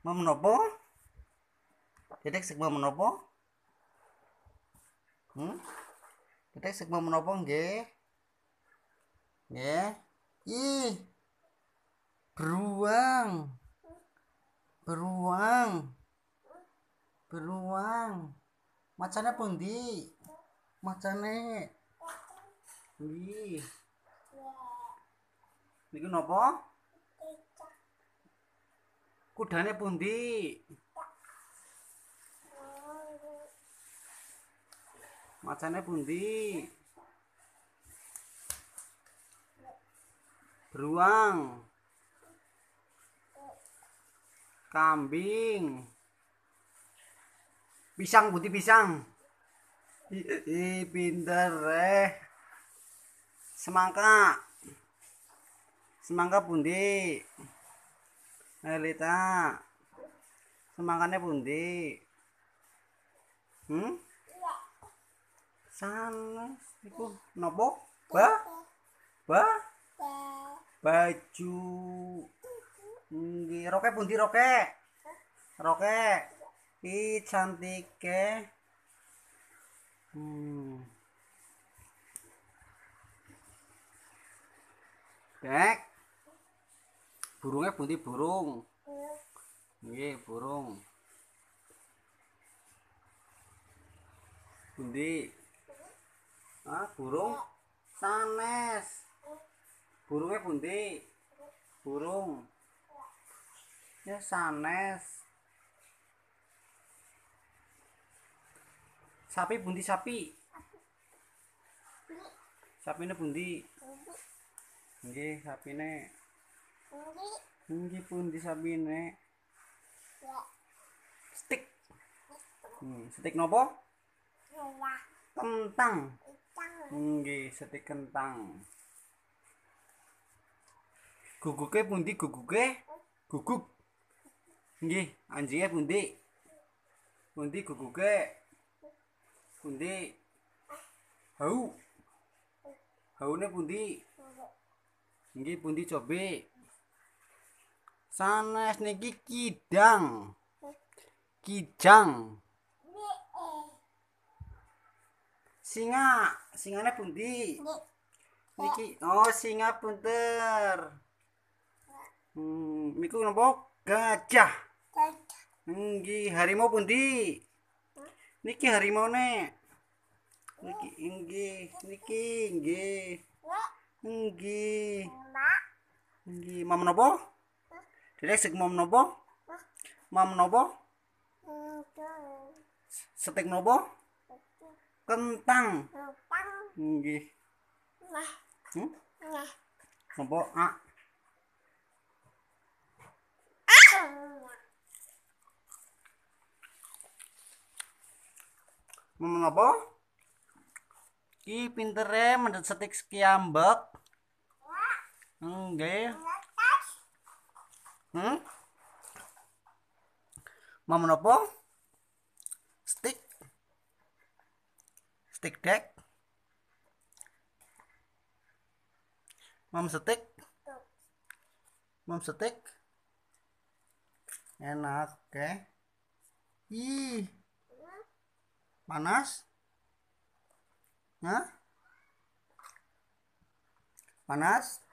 mau menopo detek sekma menopo hmm? detek sekma menopo nge nge ih beruang beruang beruang macanya pun di Ih! wih ini kenapa? kudane pundi? Macane pundi? Beruang. Kambing. Pisang putih pisang. Ih, pinter eh. Semangka. Semangka pundi? Elita. semangkannya bundi, Hmm? San, itu nopo? Ba? Ba? Baju. Nggih, roke pundi roke? Roke. Ih, cantike. Eh. Hmm. burungnya bunti burung nggih iya. iya, burung bunti ah burung sanes burungnya bunti burung ya sanes sapi bunti sapi sapi ini bunti nggih sapi ini Hindi. Hindi po hindi sabihin eh. Yeah. Stick. Hmm, stick no po? Kentang. Hindi, stik kentang. Guguke pundi guguke? Guguk. Hindi, anjinge pundi? Pundi guguke? Pundi? Hau. Hau ne pundi? Hindi pundi cobek. sanes niki kidang kijang singa singane pundi niki oh singa punter hmm miku nopo gajah Nggi harimau pundi niki harimau ne niki inggi niki inggi inggi inggi mam nopo Direk sik mom nopo? Mom nopo? Steak nopo? Kentang. Nggih. Nah. Hmm? Nah. a? Mom nopo? Ki pintere mendet steak skiambek. Nggih hmm? mau menopo stick stick deck mom stick mom stick enak oke okay. ih panas Hah? panas